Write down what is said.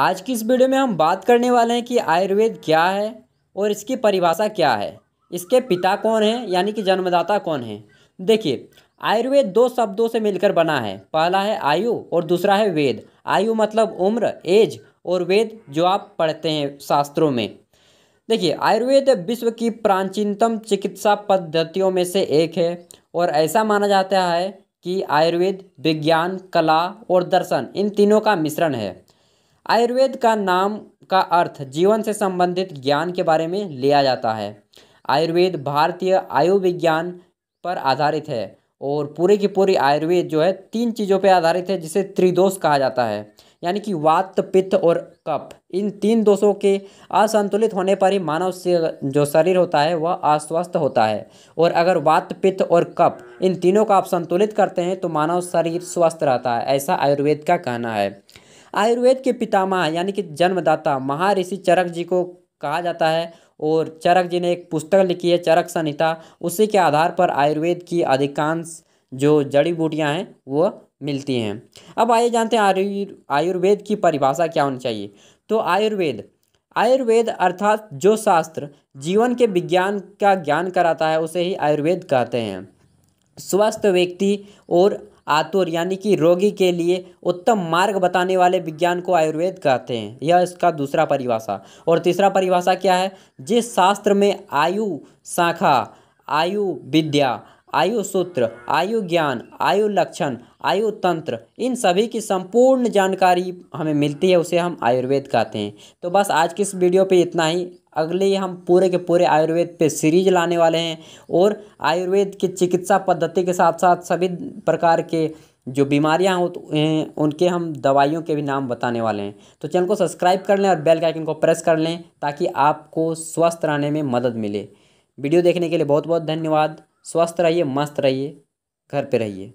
आज की इस वीडियो में हम बात करने वाले हैं कि आयुर्वेद क्या है और इसकी परिभाषा क्या है इसके पिता कौन है यानी कि जन्मदाता कौन है देखिए आयुर्वेद दो शब्दों से मिलकर बना है पहला है आयु और दूसरा है वेद आयु मतलब उम्र एज और वेद जो आप पढ़ते हैं शास्त्रों में देखिए आयुर्वेद विश्व की प्राचीनतम चिकित्सा पद्धतियों में से एक है और ऐसा माना जाता है कि आयुर्वेद विज्ञान कला और दर्शन इन तीनों का मिश्रण है आयुर्वेद का नाम का अर्थ जीवन से संबंधित ज्ञान के बारे में लिया जाता है आयुर्वेद भारतीय आयुर्विज्ञान पर आधारित है और पूरे की पूरी आयुर्वेद जो है तीन चीज़ों पर आधारित है जिसे त्रिदोष कहा जाता है यानी कि वात पित्त और कप इन तीन दोषों के असंतुलित होने पर ही मानव से जो शरीर होता है वह अस्वस्थ होता है और अगर वात पित्त और कप इन तीनों का आप संतुलित करते हैं तो मानव शरीर स्वस्थ रहता है ऐसा आयुर्वेद का कहना है आयुर्वेद के पितामह यानी कि जन्मदाता महर्षि चरक जी को कहा जाता है और चरक जी ने एक पुस्तक लिखी है चरक संहिता उसी के आधार पर आयुर्वेद की अधिकांश जो जड़ी बूटियाँ हैं वो मिलती हैं अब आइए जानते हैं आयुर् आयुर्वेद की परिभाषा क्या होनी चाहिए तो आयुर्वेद आयुर्वेद अर्थात जो शास्त्र जीवन के विज्ञान का ज्ञान कराता है उसे ही आयुर्वेद कहते हैं स्वस्थ व्यक्ति और आतुर यानी कि रोगी के लिए उत्तम मार्ग बताने वाले विज्ञान को आयुर्वेद कहते हैं यह इसका दूसरा परिभाषा और तीसरा परिभाषा क्या है जिस शास्त्र में आयु शाखा आयु विद्या आयु सूत्र आयु ज्ञान आयु लक्षण आयु तंत्र इन सभी की संपूर्ण जानकारी हमें मिलती है उसे हम आयुर्वेद कहते हैं तो बस आज की इस वीडियो पे इतना ही अगले हम पूरे के पूरे आयुर्वेद पे सीरीज लाने वाले हैं और आयुर्वेद की चिकित्सा पद्धति के साथ साथ सभी प्रकार के जो बीमारियां हो उनके हम दवाइयों के भी नाम बताने वाले हैं तो चैनल को सब्सक्राइब कर लें और बेल आइकन को प्रेस कर लें ताकि आपको स्वस्थ रहने में मदद मिले वीडियो देखने के लिए बहुत बहुत धन्यवाद स्वस्थ रहिए मस्त रहिए घर पे रहिए